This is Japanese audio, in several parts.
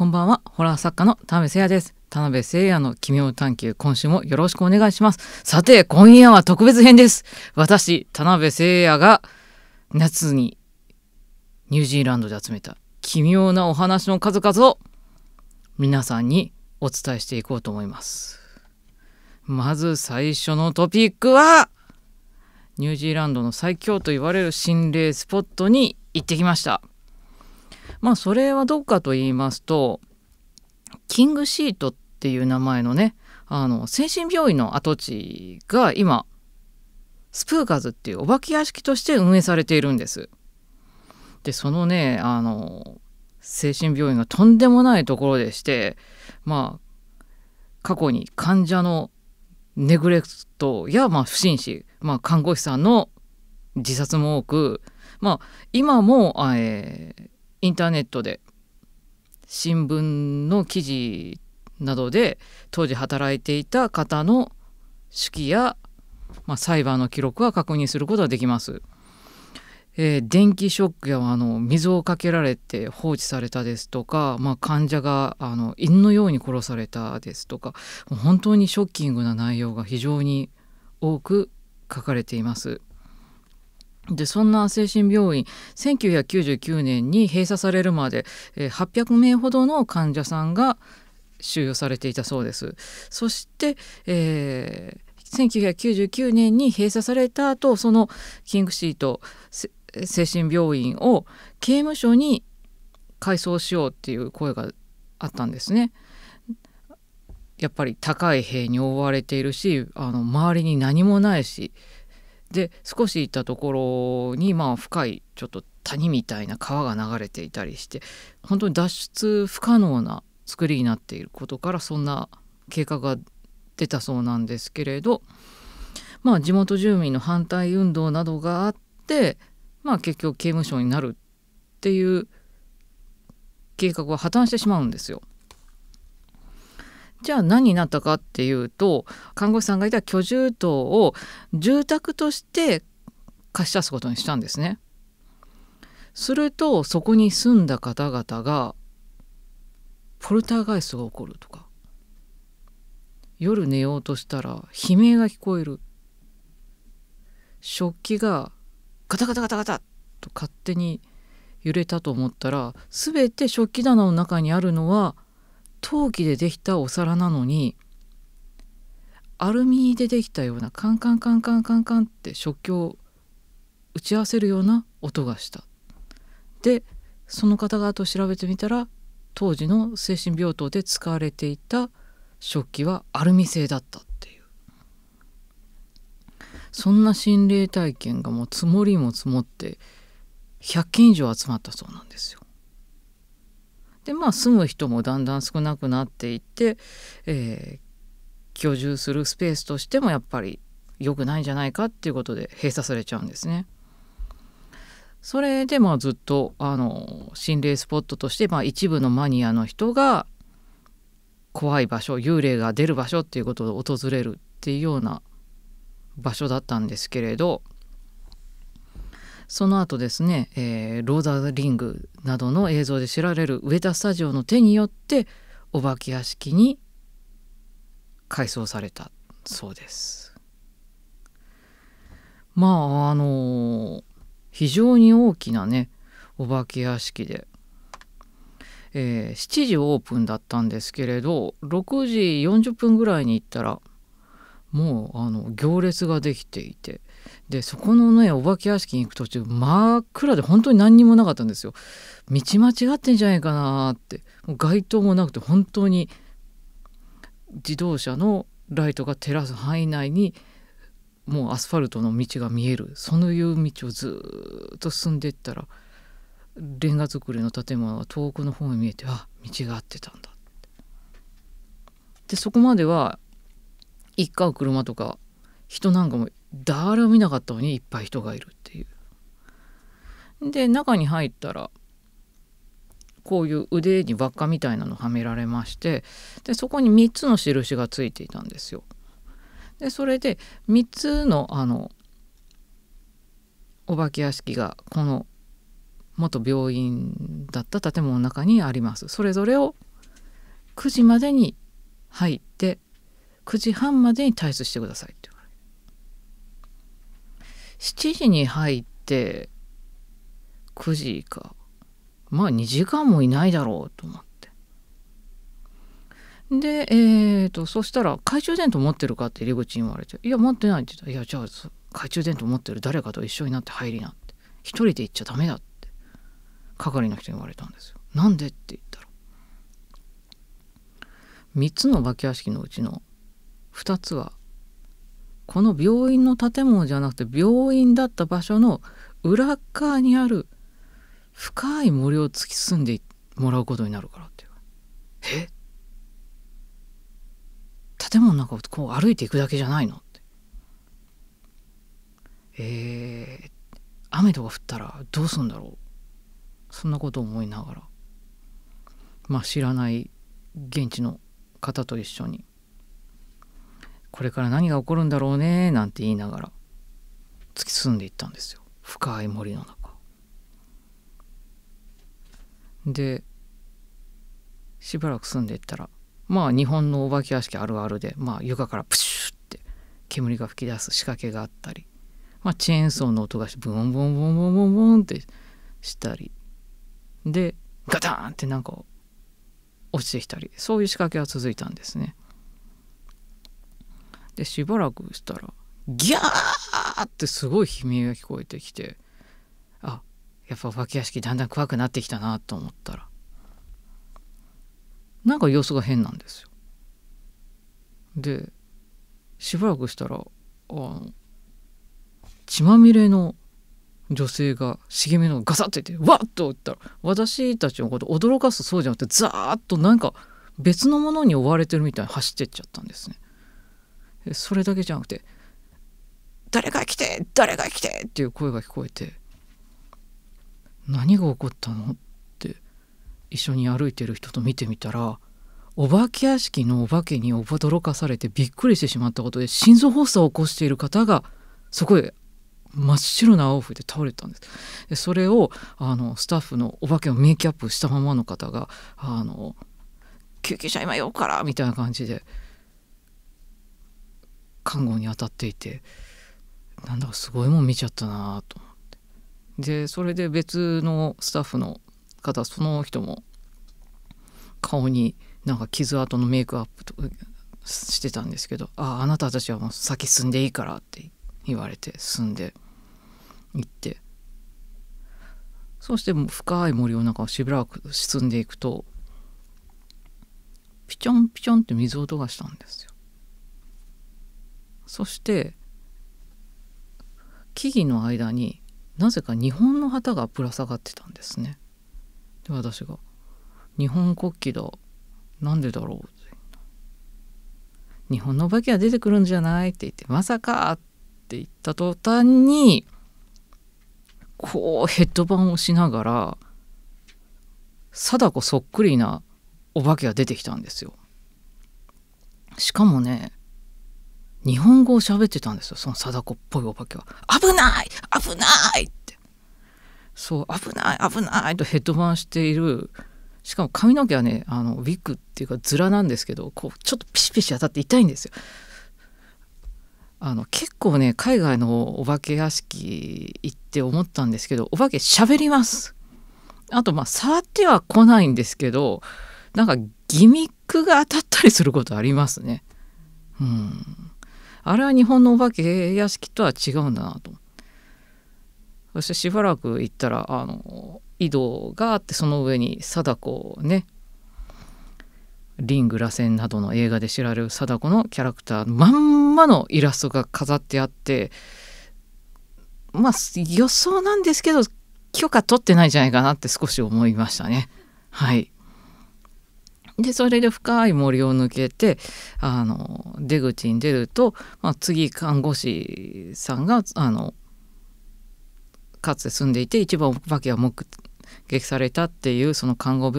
こんばんはホラー作家の田辺誠也です田辺誠也の奇妙探求今週もよろしくお願いしますさて今夜は特別編です私田辺誠也が夏にニュージーランドで集めた奇妙なお話の数々を皆さんにお伝えしていこうと思いますまず最初のトピックはニュージーランドの最強と言われる心霊スポットに行ってきましたまあそれはどっかと言いますとキングシートっていう名前のねあの精神病院の跡地が今スプーカーズっていうお化け屋敷として運営されているんです。でそのねあの精神病院がとんでもないところでしてまあ過去に患者のネグレクトや、まあ、不審死、まあ、看護師さんの自殺も多く、まあ、今も、えー、インターネットで新聞の記事などで当時働いていた方の手記や、まあ、裁判の記録は確認することができます。えー、電気ショックやあの水をかけられて放置されたですとか、まあ、患者があの犬のように殺されたですとか本当にショッキングな内容が非常に多く書かれています。でそんな精神病院1999年に閉鎖されるまで800名ほどの患者さんが収容されていたそうです。そして、えー、1999年に閉鎖された後そのキングシート精神病院を刑務所に改装しようっていう声があったんですね。やっぱり高い塀に覆われているしあの周りに何もないしで少し行ったところにまあ深いちょっと谷みたいな川が流れていたりして本当に脱出不可能な作りになっていることからそんな計画が出たそうなんですけれど、まあ、地元住民の反対運動などがあって、まあ、結局刑務所になるっていう計画は破綻してしまうんですよ。じゃあ何になったかっていうと看護師さんがいた居住棟を住宅として貸し出すことにしたんですね。するとそこに住んだ方々がポルターガイストが起こるとか夜寝ようとしたら悲鳴が聞こえる食器がガタガタガタガタと勝手に揺れたと思ったら全て食器棚の中にあるのは陶器でできたお皿なのにアルミでできたようなカンカンカンカンカンカンって食器を打ち合わせるような音がした。でその方々を調べてみたら当時の精神病棟で使われていた食器はアルミ製だったっていうそんな心霊体験がもう積もりも積もって100件以上集まったそうなんですよ。でまあ住む人もだんだん少なくなっていって、えー、居住するスペースとしてもやっぱり良くないんじゃないかっていうことで閉鎖されちゃうんですね。それでまあずっとあの心霊スポットとして、まあ、一部のマニアの人が怖い場所幽霊が出る場所っていうことを訪れるっていうような場所だったんですけれどその後ですね、えー、ローザリングなどの映像で知られる上田スタジオの手によってお化け屋敷に改装されたそうです。まああのー、非常に大きなねお化け屋敷で、えー、7時オープンだったんですけれど6時40分ぐらいに行ったらもうあの行列ができていてでそこのねお化け屋敷に行く途中真っ暗で本当に何にもなかったんですよ道間違ってんじゃないかなってもう街灯もなくて本当に自動車のライトが照らす範囲内にもうアスファルトの道が見えるそのいう道をずっと進んでいったらレンガ造りの建物が遠くの方に見えてあ道が合ってたんだでそこまでは行っ車とか人なんかも誰も見なかったのにいっぱい人がいるっていう。で中に入ったらこういう腕に輪っかみたいなのはめられましてでそこに3つの印がついていたんですよ。でそれで3つのあのお化け屋敷がこの元病院だった建物の中にあります。それぞれを9時までに入って9時半までに退出してくださいて。7時に入って9時かまあ2時間もいないだろうと思ってでえーと、そしたら「懐中電灯持ってるか?」って入り口に言われて「いや持ってない」って言ったら「いやじゃあ懐中電灯持ってる誰かと一緒になって入りな」って「一人で行っちゃダメだ」って係の人に言われたんですよ。なんでって言ったら3つの化け屋敷のうちの2つはこの病院の建物じゃなくて病院だった場所の裏側にある深い森を突き進んでもらうことになるからっていうえ建物の中をこう歩いていくだけじゃないのってえー、雨とか降ったらどうすんだろうそんなことを思いながらまあ知らない現地の方と一緒にこれから何が起こるんだろうねなんて言いながら突き進んでいったんですよ深い森の中。でしばらく住んでいったらまあ日本のお化け屋敷あるあるで、まあ、床からプシュッて煙が噴き出す仕掛けがあったり、まあ、チェーンソーの音がブンブンブンブンブンブンってしたりでガタンってなんか落ちてきたりそういう仕掛けは続いたんですね。でしばらくしたらギャーってすごい悲鳴が聞こえてきてあやっぱお化け屋敷だんだん怖くなってきたなと思ったらなんか様子が変なんですよ。でしばらくしたらあの血まみれの女性が茂みのガサッといてわっと打ったら私たちのこと驚かすそうじゃなくてザーッとなんか別のものに追われてるみたいに走ってっちゃったんですね。それだけじゃなくて「誰が来て誰が来て!」っていう声が聞こえて何が起こったのって一緒に歩いてる人と見てみたらお化け屋敷のお化けに驚かされてびっくりしてしまったことで心臓発作を起こしている方がそこへ真っ白な青いで倒れたんですでそれをあのスタッフのお化けをメイキャップしたままの方があの救急車今よからみたいな感じで看護に当たっていてなんだかすごいもん見ちゃったなと思ってでそれで別のスタッフの方その人も顔になんか傷跡のメイクアップとしてたんですけど「ああなたたちはもう先進んでいいから」って言われて進んで行ってそして深い森の中をしばらく進んでいくとピチョンピチョンって水音がしたんですよ。そして木々の間になぜか日本の旗がぶら下がってたんですね。で私が「日本国旗だなんでだろう」って「日本の化けは出てくるんじゃない?」って言って「まさか!」って言った途端にこうヘッドバンをしながら貞子そっくりなお化けが出てきたんですよ。しかもね日本語を喋ってたんですよその貞子っぽいお化けは「危ない危ない!」ってそう「危ない危ない!」とヘッドバンしているしかも髪の毛はねあのウィッグっていうかズラなんですけどこうちょっとピシピシ当たって痛いんですよ。あの結構ね海外のお化け屋敷行って思ったんですけどお化け喋りますあとまあ触っては来ないんですけどなんかギミックが当たったりすることありますねうんあれは日本のお化け屋敷とは違うんだなとそしてしばらく行ったらあの井戸があってその上に貞子ねリング螺旋などの映画で知られる貞子のキャラクターまんまのイラストが飾ってあってまあ予想なんですけど許可取ってないんじゃないかなって少し思いましたね。はいでそれで深い森を抜けてあの出口に出ると、まあ、次看護師さんがあのかつて住んでいて一番お化けが目撃されたっていうその看護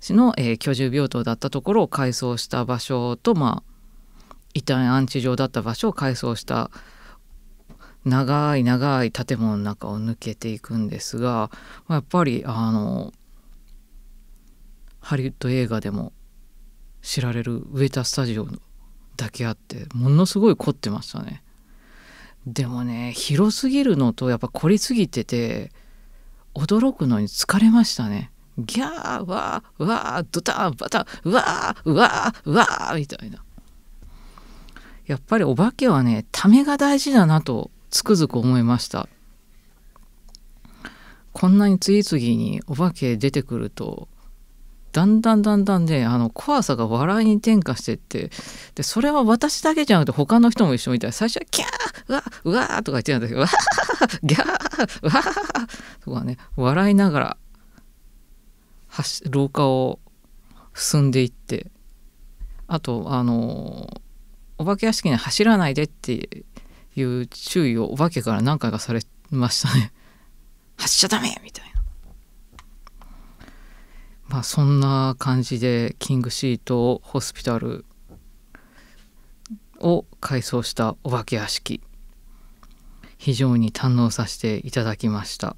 師の、えー、居住病棟だったところを改装した場所と、まあ、遺体安置場だった場所を改装した長い長い建物の中を抜けていくんですが、まあ、やっぱりあのハリウッド映画でも知られるウエタスタジオだけあってものすごい凝ってましたねでもね広すぎるのとやっぱ凝りすぎてて驚くのに疲れましたねギャーわーわードタンバタンわーわーわーみたいなやっぱりお化けはねためが大事だなとつくづく思いましたこんなに次々にお化け出てくるとだんだんだんだんねあの怖さが笑いに転化してってでそれは私だけじゃなくて他の人も一緒みたい最初は「キャーうわうわー」とか言ってたんだけど「わーギャーわー」とかね笑いながら廊下を進んでいってあとあのお化け屋敷に走らないでっていう注意をお化けから何回かされましたね。走っちゃダメみたいな。まあそんな感じでキングシートホスピタルを改装したお化け屋敷非常に堪能させていただきました。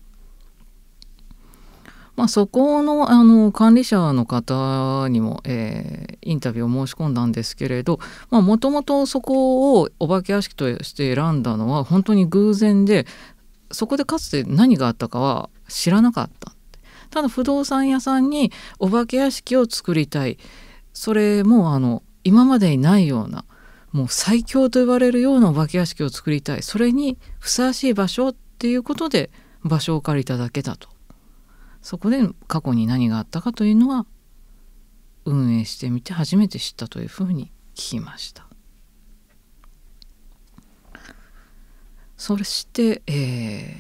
まあ、そこのあの管理者の方にも、えー、インタビューを申し込んだんですけれどもともとそこをお化け屋敷として選んだのは本当に偶然でそこでかつて何があったかは知らなかったただ不動産屋さんにお化け屋敷を作りたいそれもあの今までにないようなもう最強と言われるようなお化け屋敷を作りたいそれにふさわしい場所っていうことで場所を借りただけだとそこで過去に何があったかというのは運営してみて初めて知ったというふうに聞きました。そして、え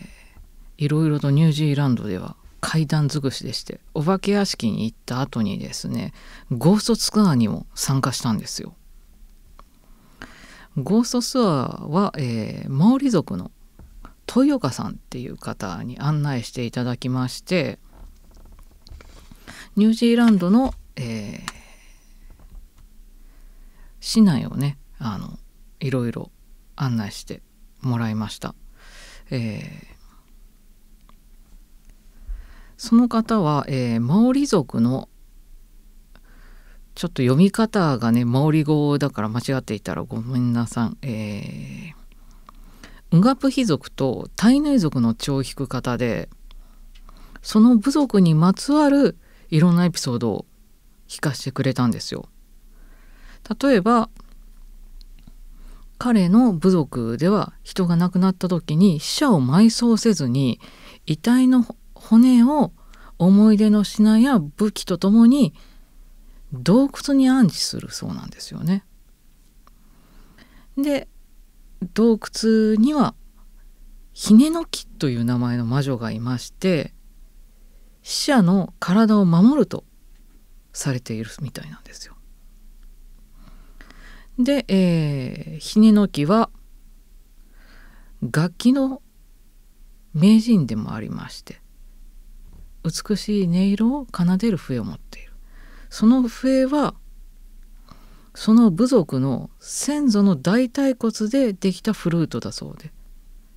ー、いろいろとニュージーランドでは階段尽くしでしてお化け屋敷に行った後にですねゴーストツアーにも参加したんですよ。ゴーストツアーは、えー、マオリ族の豊岡さんっていう方に案内していただきましてニュージーランドの、えー、市内をねあのいろいろ案内してもらいました。えーその方は、えー、マオリ族のちょっと読み方がねマオリ語だから間違っていたらごめんなさい。えー、ウガプヒ族とタイヌイ族の血を引く方でその部族にまつわるいろんなエピソードを聞かせてくれたんですよ。例えば彼の部族では人が亡くなった時に死者を埋葬せずに遺体の骨を思い出の品や武器とともに洞窟に安置するそうなんですよね。で洞窟にはヒネノキという名前の魔女がいまして死者の体を守るとされているみたいなんですよ。で、えー、ヒネノキは楽器の名人でもありまして美しい音色を奏でる笛を持っているその笛はその部族の先祖の大腿骨でできたフルートだそうで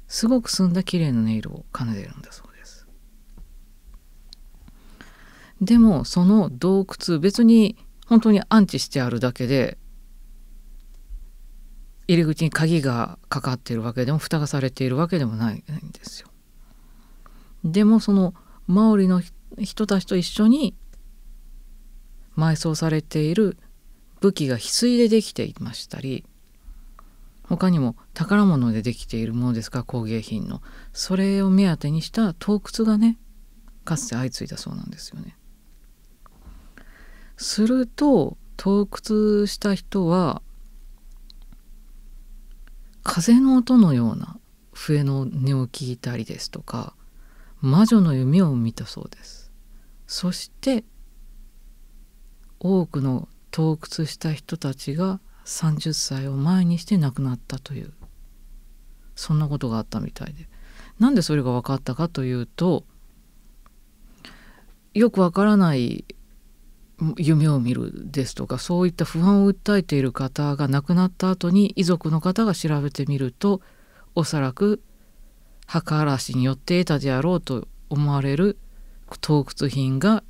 すごく澄んだ綺麗な音色を奏でるんだそうですでもその洞窟別に本当に安置してあるだけで入り口に鍵がかかっているわけでも蓋がされているわけでもないんですよ。でもそのマオリの人たちと一緒に埋葬されている武器が翡翠でできていましたり他にも宝物でできているものですが工芸品のそれを目当てにした洞窟がねかつて相次いだそうなんですよね。すると洞窟した人は風の音のような笛の音を聞いたりですとか魔女の夢を見たそうですそして多くの洞窟した人たちが30歳を前にして亡くなったというそんなことがあったみたいでなんでそれが分かったかというとよくわからない夢を見るですとかそういった不安を訴えている方が亡くなった後に遺族の方が調べてみるとおそらく墓荒らしによって得たであろうと思われる盗掘品が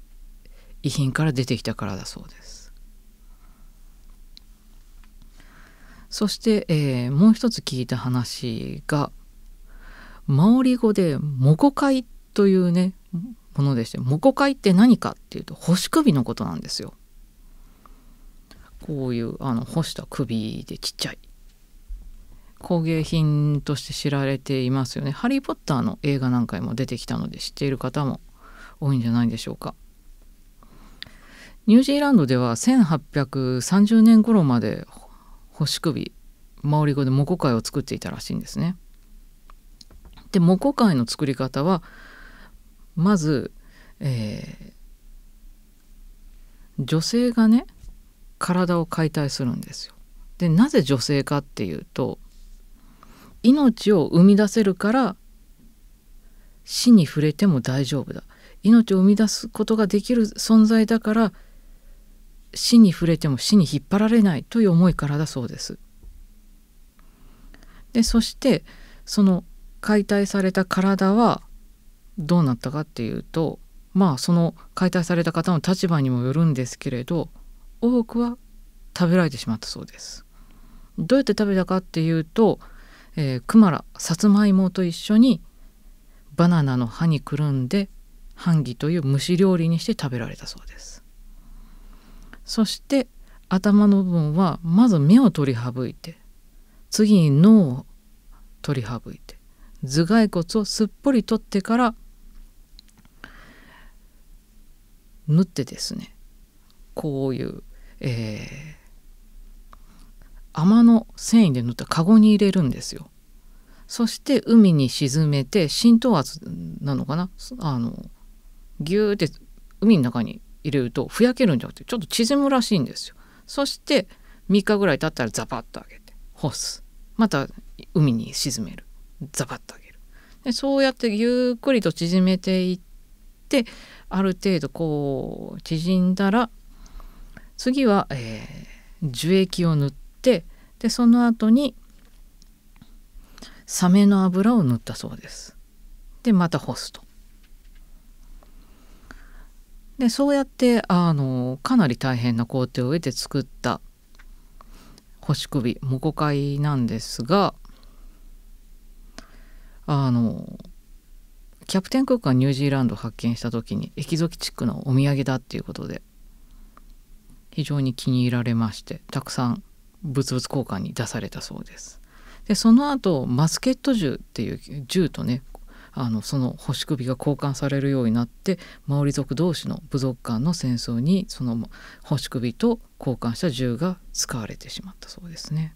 遺品から出てきたからだそうです。そして、えー、もう一つ聞いた話がマオリ語で「モコカイ」というねものでして「モコカイって何かっていうと星首のことなんですよ。こういうあの干した首でちっちゃい工芸品として知られていますよね「ハリー・ポッター」の映画なんかにも出てきたので知っている方も多いんじゃないでしょうか。ニュージーランドでは1830年頃まで星首マオリ語でモコイを作っていたらしいんですね。でモコイの作り方はまず、えー、女性がね体を解体するんですよ。でなぜ女性かっていうと命を生み出せるから死に触れても大丈夫だ命を生み出すことができる存在だから死に触れても死に引っ張られないという思いからだそうです。でそしてその解体された体はどうなったかっていうとまあその解体された方の立場にもよるんですけれど多くは食べられてしまったそうです。どうやって食べたかっていうとえー、クマラさつまいもと一緒にバナナの葉にくるんでハンギという蒸し料理にして食べられたそうですそして頭の部分はまず目を取り省いて次に脳を取り省いて頭蓋骨をすっぽり取ってから縫ってですねこういう、え天の繊維で塗ったカゴに入れるんですよ。そして海に沈めて浸透圧なのかなあのギューって海の中に入れるとふやけるんじゃなくてちょっと縮むらしいんですよ。そして3日ぐらい経ったらザバッと上げて干すまた海に沈めるザバッと上げるでそうやってゆっくりと縮めていってある程度こう縮んだら次は、えー、樹液を塗っってでその後にサメの油を塗ったそうですでまた干すとでそうやってあのかなり大変な工程を経て作った干し首モコカイなんですがあのキャプテン・クックがニュージーランドを発見した時にエキゾチックのお土産だっていうことで非常に気に入られましてたくさん物々交換に出されたそうです。でその後マスケット銃っていう銃とねあのその星首が交換されるようになってマオリ族同士の部族間の戦争にその星首と交換した銃が使われてしまったそうですね。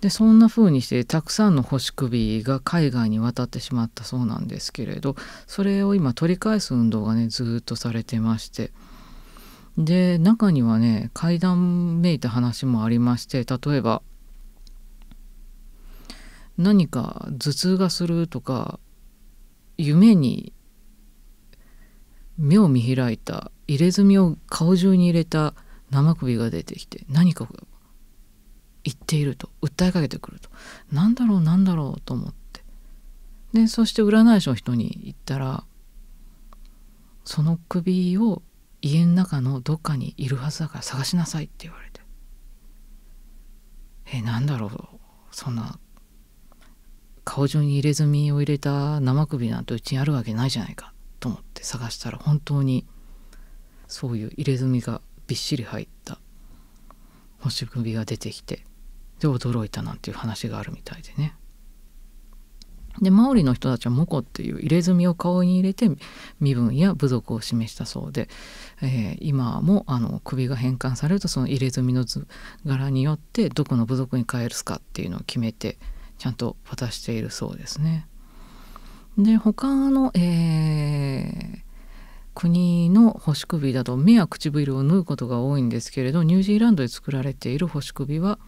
でそんな風にしてたくさんの星首が海外に渡ってしまったそうなんですけれどそれを今取り返す運動がねずっとされてまして。で中にはね階段めいた話もありまして例えば何か頭痛がするとか夢に目を見開いた入れ墨を顔中に入れた生首が出てきて何かが言っていると訴えかけてくると何だろう何だろうと思ってでそして占い師の人に言ったらその首を家の中のどっかにいるはずだから探しなさいって言われてえなんだろうそんな顔中に入れ墨を入れた生首なんてうちにあるわけないじゃないかと思って探したら本当にそういう入れ墨がびっしり入った星首が出てきてで驚いたなんていう話があるみたいでねでマオリの人たちはモコっていう入れ墨を顔に入れて身分や部族を示したそうで、えー、今もあの首が返還されるとその入れ墨の図柄によってどこの部族に帰るすかっていうのを決めてちゃんと渡しているそうですね。で他の、えー、国の星首だと目や唇を縫うことが多いんですけれどニュージーランドで作られている星首は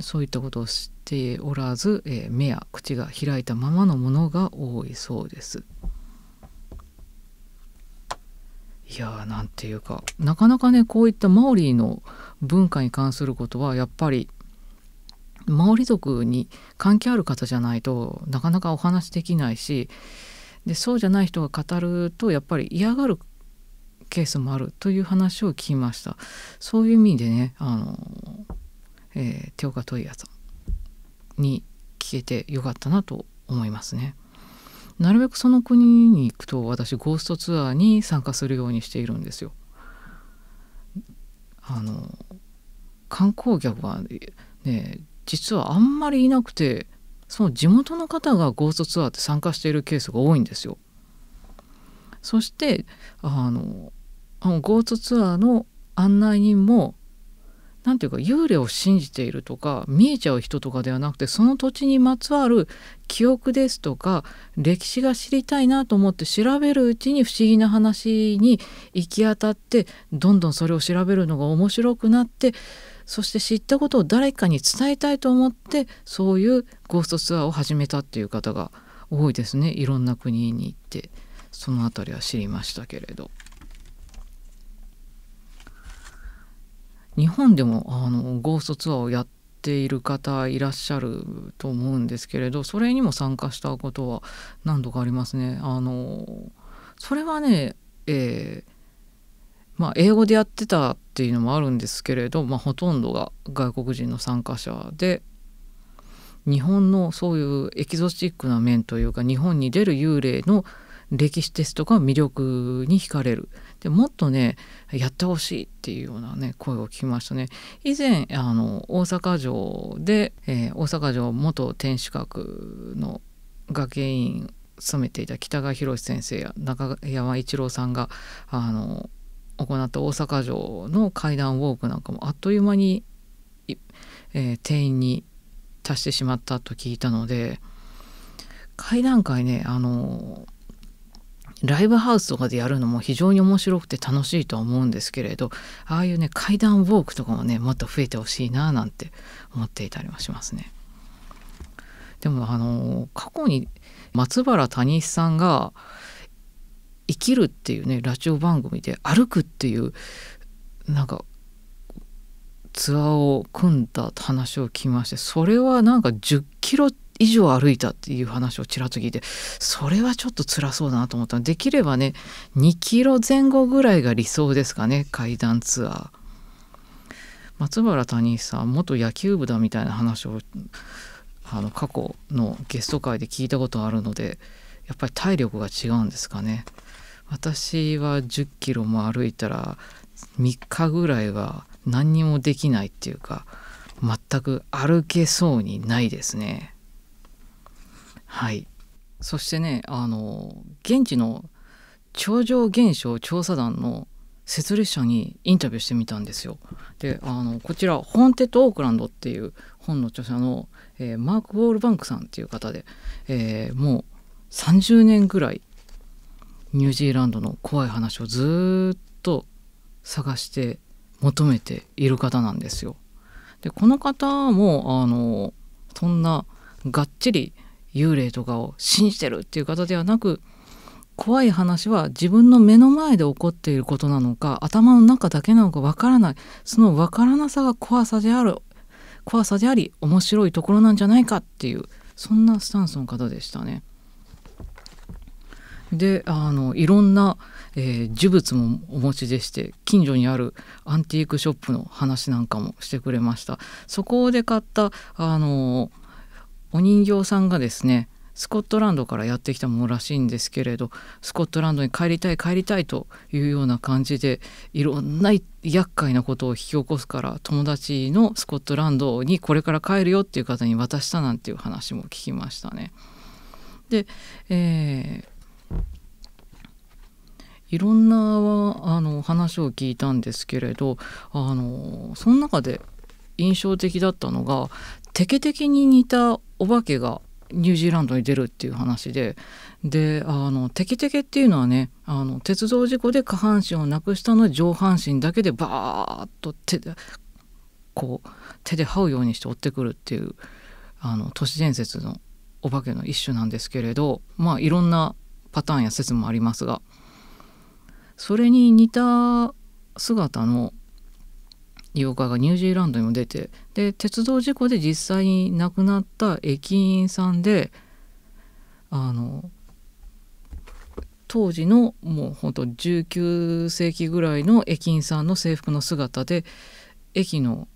そういったことをしておらず、えー、目や口が開いたままのものが多いそうです。いやーなんていうかなかなかねこういったマオリの文化に関することはやっぱりマオリ族に関係ある方じゃないとなかなかお話できないしでそうじゃない人が語るとやっぱり嫌がるケースもあるという話を聞きましたそういう意味でねあのえー、手岡問屋さんに聞けてよかったなと思いますね。なるべくその国に行くと私ゴーストツアーに参加するようにしているんですよ。あの観光客はね実はあんまりいなくてその地元の方がゴーストツアーって参加しているケースが多いんですよ。そしてあのゴーストツアーの案内人もんていうか幽霊を信じているとか見えちゃう人とかではなくてその土地にまつわる記憶ですとか歴史が知りたいなと思って調べるうちに不思議な話に行き当たってどんどんそれを調べるのが面白くなってそして知ったことを誰かに伝えたいと思ってそういうゴーストツアーを始めたっていう方が多いですねいろんな国に行ってその辺りは知りましたけれど。日本でもあのゴーストツアーをやっている方いらっしゃると思うんですけれどそれにも参加したことは何度かありますね。あのそれはね、えーまあ、英語でやってたっていうのもあるんですけれど、まあ、ほとんどが外国人の参加者で日本のそういうエキゾチックな面というか日本に出る幽霊の歴史ですとか魅力に惹かれるでもっとねやってほしいっていうようなね声を聞きましたね以前あの大阪城で、えー、大阪城元天守閣の学芸員勤めていた北川博先生や中山一郎さんがあの行った大阪城の階段ウォークなんかもあっという間に、えー、定員に達してしまったと聞いたので階段階ねあのライブハウスとかでやるのも非常に面白くて楽しいとは思うんですけれどああいうね階段ウォークとかもねもっと増えてほしいななんて思っていたりもしますね。でもあの過去に松原谷さんが「生きる」っていうねラジオ番組で「歩く」っていうなんかツアーを組んだ話を聞きましてそれはなんか10キロ以上歩いたっていう話をちらっと聞いてそれはちょっと辛そうだなと思ったのでできればね2キロ前後ぐらいが理想ですかね階段ツアー。松原谷さん元野球部だみたいな話をあの過去のゲスト会で聞いたことあるのでやっぱり体力が違うんですかね。私は10キロも歩いたら3日ぐらいは何にもできないっていうか全く歩けそうにないですね。はいそしてねあの現地の超常現象調査団の設立者にインタビューしてみたんですよ。であのこちら「ホーンテッド・オークランド」っていう本の著者の、えー、マーク・ウォールバンクさんっていう方で、えー、もう30年ぐらいニュージーランドの怖い話をずっと探して求めている方なんですよ。でこの方もあのそんながっちり幽霊とかを信じてるっていう方ではなく怖い話は自分の目の前で起こっていることなのか頭の中だけなのかわからないそのわからなさが怖さである怖さであり面白いところなんじゃないかっていうそんなスタンスの方でしたね。であのいろんな、えー、呪物もお持ちでして近所にあるアンティークショップの話なんかもしてくれましたそこで買ったあのーお人形さんがですねスコットランドからやってきたものらしいんですけれどスコットランドに帰りたい帰りたいというような感じでいろんな厄介なことを引き起こすから友達のスコットランドにこれから帰るよっていう方に渡したなんていう話も聞きましたね。で、えー、いろんなあの話を聞いたんですけれどあのその中で印象的だったのがテケテケに似たお化けがニュージーランドに出るっていう話でであのテケテケっていうのはねあの鉄道事故で下半身をなくしたの上半身だけでバーッと手でこう手で這うようにして追ってくるっていうあの都市伝説のお化けの一種なんですけれどまあいろんなパターンや説もありますがそれに似た姿の利用がニュージーランドにも出てで鉄道事故で実際に亡くなった駅員さんであの当時のもうほんと19世紀ぐらいの駅員さんの制服の姿で駅の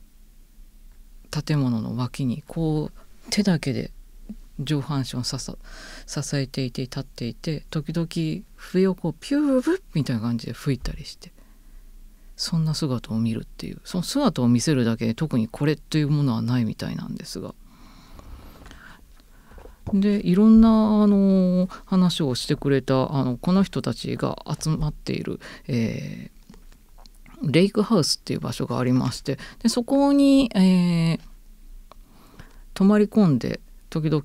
建物の脇にこう手だけで上半身を支えていて立っていて時々笛をこうピューブみたいな感じで吹いたりしてそんな姿を見るっていうその姿を見せるだけで特にこれというものはないみたいなんですが。でいろんなあの話をしてくれたあのこの人たちが集まっている、えー、レイクハウスっていう場所がありましてでそこに、えー、泊まり込んで時々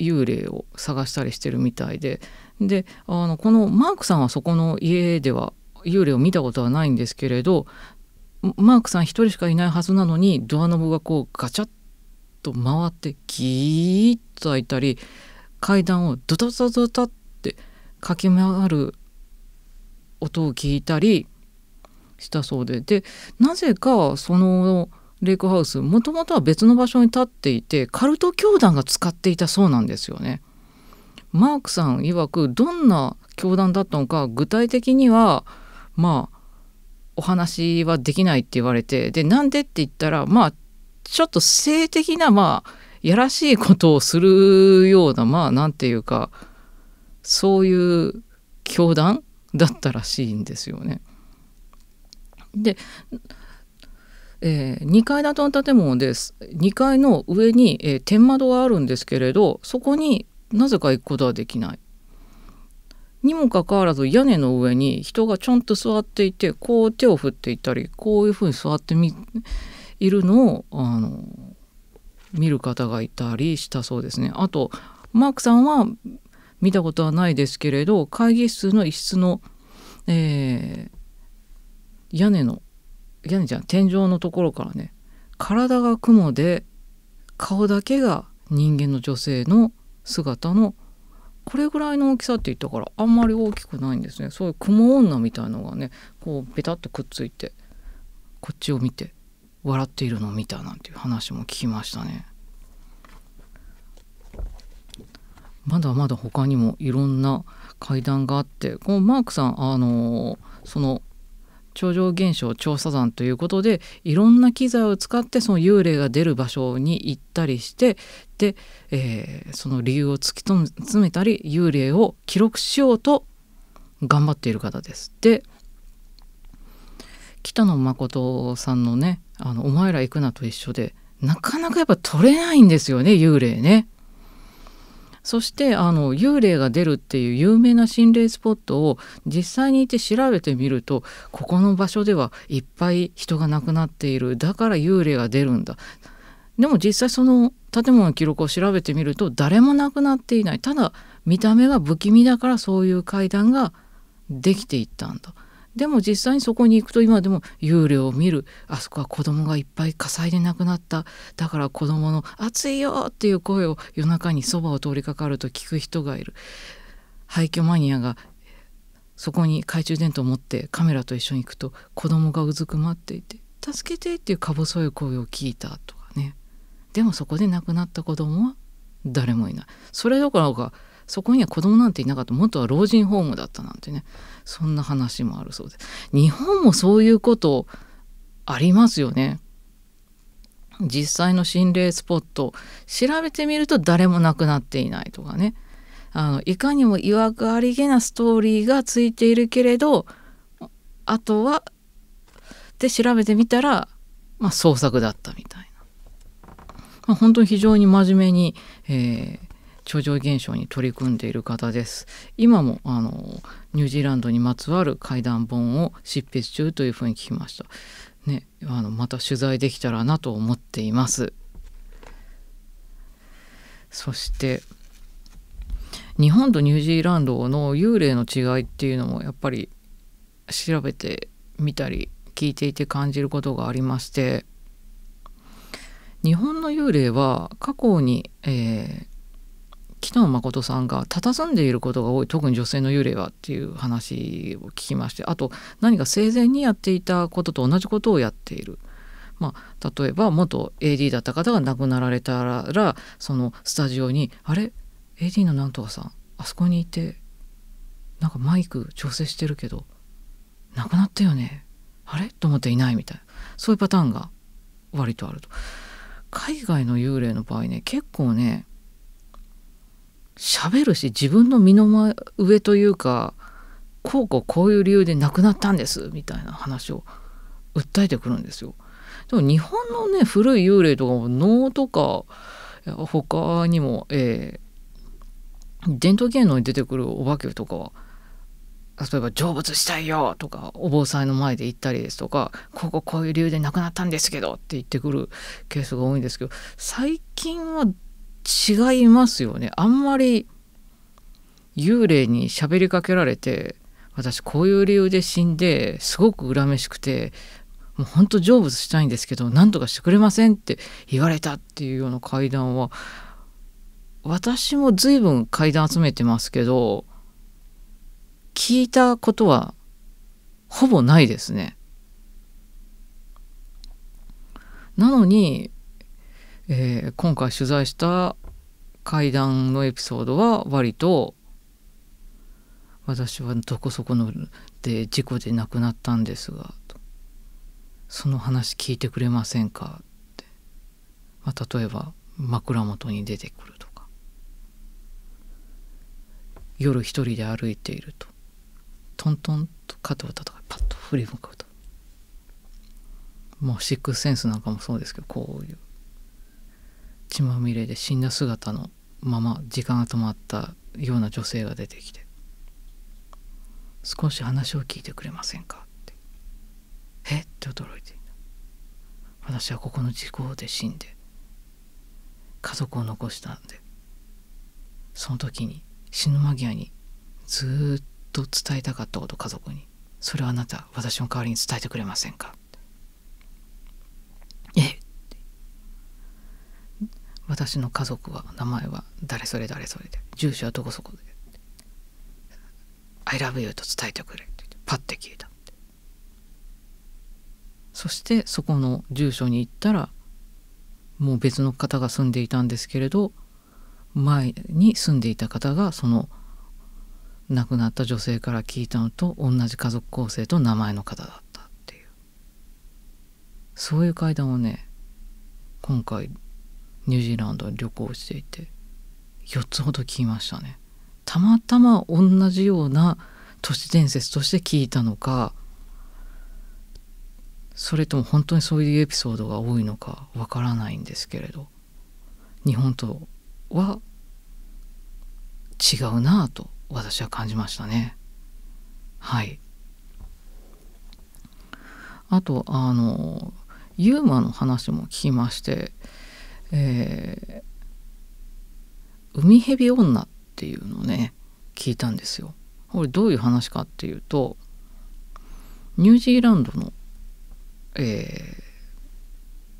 幽霊を探したりしてるみたいでであのこのマークさんはそこの家では幽霊を見たことはないんですけれどマークさん1人しかいないはずなのにドアノブがこうガチャッと回ってギーッと開いたり階段をドタドタドタって駆け回る音を聞いたりしたそうででなぜかそのレイクハウスもともとは別の場所に立っていてカルト教団が使っていたそうなんですよね。マークさん曰くどんな教団だったのか具体的にはまあお話はできないって言われてでなんでって言ったらまあちょっと性的なまあやらしいことをするようなまあなんていうかそういう教団だったらしいんですよね。で、えー、2階建ての建物です2階の上に、えー、天窓があるんですけれどそこになぜか行くことはできない。にもかかわらず屋根の上に人がちゃんと座っていてこう手を振っていたりこういうふうに座ってみいるのをあの見る方がいたりしたそうですね。あとマークさんは見たことはないですけれど会議室の一室の、えー、屋根の屋根じゃん天井のところからね体が雲で顔だけが人間の女性の姿のこれぐらいの大きさって言ったからあんまり大きくないんですねそういう雲女みたいのがねこうベタっとくっついてこっちを見て笑っているのを見たなんていう話も聞きましたね。まだまだ他にもいろんな階段があってこのマークさんあのその超常現象調査団ということでいろんな機材を使ってその幽霊が出る場所に行ったりしてで、えー、その理由を突き詰めたり幽霊を記録しようと頑張っている方です。で北野誠さんのね「あのお前ら行くな」と一緒でなかなかやっぱ取れないんですよね幽霊ね。そしてあの幽霊が出るっていう有名な心霊スポットを実際に行って調べてみるとここの場所ではいっぱい人が亡くなっているだから幽霊が出るんだでも実際その建物の記録を調べてみると誰も亡くなっていないただ見た目が不気味だからそういう階段ができていったんだでも実際にそこに行くと今でも幽霊を見るあそこは子供がいっぱい火災で亡くなっただから子供の「暑いよ!」っていう声を夜中にそばを通りかかると聞く人がいる廃墟マニアがそこに懐中電灯を持ってカメラと一緒に行くと子供がうずくまっていて「助けて!」っていうか細い声を聞いたとかねでもそこで亡くなった子供は誰もいないそれどころかそこには子供なんていなかった元は老人ホームだったなんてねそんな話もあるそうです日本もそういうことありますよね実際の心霊スポット調べてみると誰も亡くなっていないとかねあのいかにもいわくありげなストーリーがついているけれどあとはで調べてみたら、まあ、創作だったみたいな、まあ、本当に非常に真面目に、えー、超常現象に取り組んでいる方です今もあのニュージーランドにまつわる怪談本を執筆中というふうに聞きましたねあのまた取材できたらなと思っていますそして日本とニュージーランドの幽霊の違いっていうのもやっぱり調べてみたり聞いていて感じることがありまして日本の幽霊は過去に、えー、北野誠さんが佇んでいることが多い特に女性の幽霊はっていう話を聞きましてあと何か生前にやっていたことと同じことをやっている。まあ、例えば元 AD だった方が亡くなられたらそのスタジオに「あれ AD のなんとかさんあそこにいてなんかマイク調整してるけど亡くなったよねあれ?」と思っていないみたいなそういうパターンが割とあると。海外の幽霊の場合ね結構ね喋るし自分の身の上というかこうこうこういう理由で亡くなったんですみたいな話を訴えてくるんですよ。でも日本のね古い幽霊とかも能とか他にも、えー、伝統芸能に出てくるお化けとかは例えば「成仏したいよ」とかお坊さんの前で言ったりですとか「こここういう理由で亡くなったんですけど」って言ってくるケースが多いんですけど最近は違いますよねあんまり幽霊に喋りかけられて私こういう理由で死んですごく恨めしくてもうほんと成仏したいんですけど何とかしてくれませんって言われたっていうような怪談は私も随分怪談集めてますけど聞いたことはほぼないですね。なのにえー、今回取材した怪談のエピソードは割と私はどこそこので事故で亡くなったんですがその話聞いてくれませんかって、まあ、例えば枕元に出てくるとか夜一人で歩いているとトントンと肩を叩かパッと振り向くともうシックスセンスなんかもそうですけどこういう血まみれで死んだ姿のまま時間が止まったような女性が出てきて「少し話を聞いてくれませんか?」って「えっ?」て驚いていた私はここの事故で死んで家族を残したんでその時に死ぬ間際にずっと伝えたかったこと家族にそれはあなた私の代わりに伝えてくれませんか私の家族は名前は誰それ誰それで住所はどこそこで「I love you」と伝えてくれってパッて消えたそしてそこの住所に行ったらもう別の方が住んでいたんですけれど前に住んでいた方がその亡くなった女性から聞いたのと同じ家族構成と名前の方だったっていうそういう階段をね今回ニュージーランドに旅行していて4つほど聞きましたね。たまたま同じような都市伝説として聞いたのかそれとも本当にそういうエピソードが多いのかわからないんですけれど日本とは違うなぁと私は感じましたね。はいあとあのユーマの話も聞きましてえ海蛇女っていうのをね聞いたんですよ。これどういう話かっていうとニュージーランドの、えー、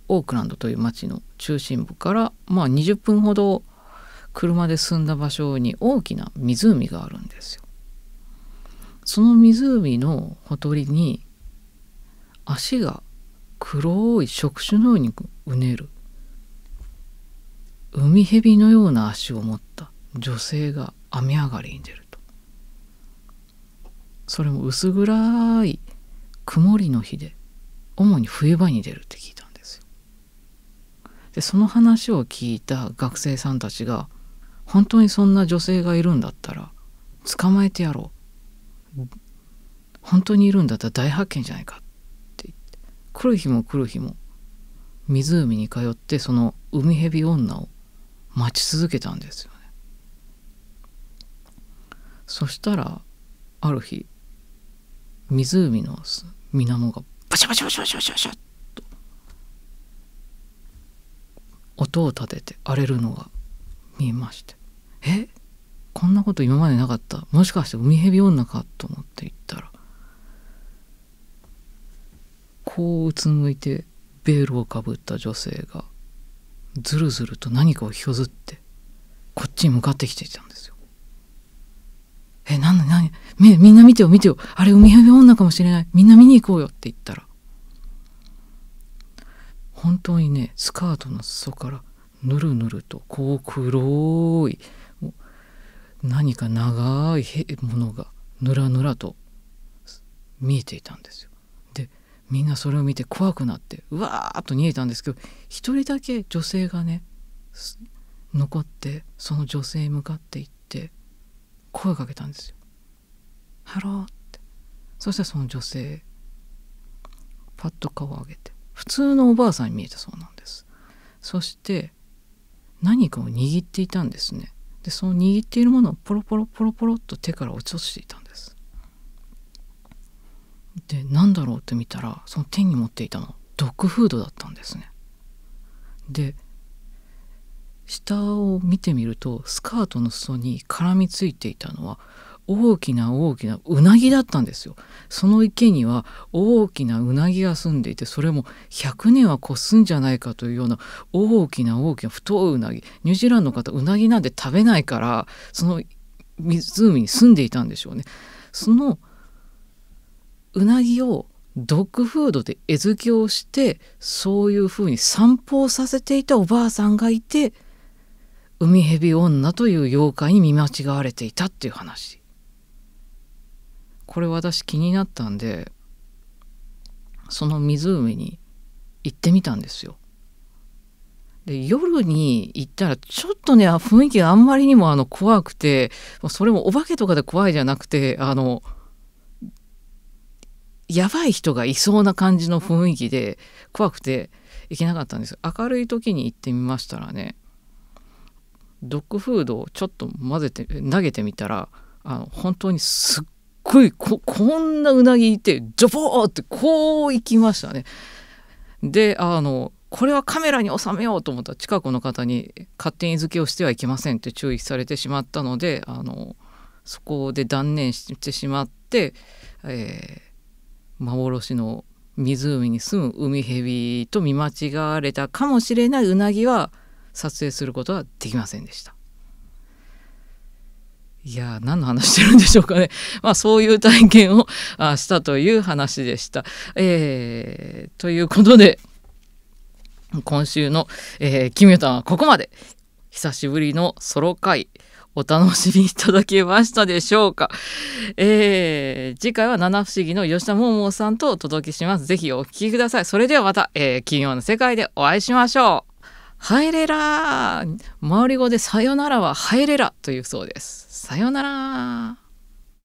オークランドという町の中心部から、まあ、20分ほど車で進んだ場所に大きな湖があるんですよ。その湖のほとりに足が黒い触手のようにうねる海蛇のような足を持った女性が雨上がりに出るとそれも薄暗い曇りの日で主に冬場に出るって聞いたんですよでその話を聞いた学生さんたちが本当にそんな女性がいるんだったら捕まえてやろう本当にいるんだったら大発見じゃないかって言って来る日も来る日も湖に通ってその海蛇女を待ち続けたんですよね。そしたらある日湖の水面がバシャバシャバシャバシャバシャバシャと音を立てて荒れるのが見えましてえこんなこと今までなかったもしかして海蛇女かと思って行ったらこううつむいてベールをかぶった女性がずるずると何かをひょずってこっちに向かってきていたんですよ。え、なんだ、何みみんな見てよ見てよあれ海辺女かもしれないみんな見に行こうよって言ったら本当にねスカートの裾からぬるぬるとこう黒い何か長いものがぬらぬらと見えていたんですよ。みんなそれを見て怖くなってうわーっと逃げたんですけど一人だけ女性がね残ってその女性に向かって行って声かけたんですよ。ハローってそしたらその女性パッと顔を上げて普通のおばあさんに見えたそうなんですそして何かを握っていたんですねでその握っているものをポロポロポロポロっと手から落ちていたんで何だろうって見たらその手に持っていたのドッグフードだったんですね。で下を見てみるとスカートの裾に絡みついていたのは大きな大きなうなぎだったんですよその池には大きなうなぎが住んでいてそれも100年は越すんじゃないかというような大きな大きな太いうなぎニュージーランドの方うなぎなんて食べないからその湖に住んでいたんでしょうね。そのうなぎをドッグフードで餌付けをしてそういうふうに散歩をさせていたおばあさんがいて海蛇女という妖怪に見間違われていたっていう話これ私気になったんでその湖に行ってみたんですよ。で夜に行ったらちょっとね雰囲気があんまりにもあの怖くてそれもお化けとかで怖いじゃなくてあのやばい人がいそうな感じの雰囲気で怖くて行けなかったんです明るい時に行ってみましたらねドッグフードをちょっと混ぜて投げてみたらあの本当にすっごいこんなうなぎいてジョボーってこう行きましたね。であのこれはカメラに収めようと思ったら近くの方に勝手に付けをしてはいけませんって注意されてしまったのであのそこで断念してしまって、え幻の湖に住む海蛇と見間違われたかもしれないうなぎは撮影することはできませんでした。いや何の話してるんでしょうかね。まあ、そういう体験をあしたという話でした。えー、ということで今週の、えー、キミュータンはここまで久しぶりのソロ回。お楽しみいただけましたでしょうか。えー、次回は七不思議の吉田桃さんとお届けします。ぜひお聴きください。それではまた、えー、金曜の世界でお会いしましょう。ハイレラー周り語でさよならはハイレラというそうです。さよなら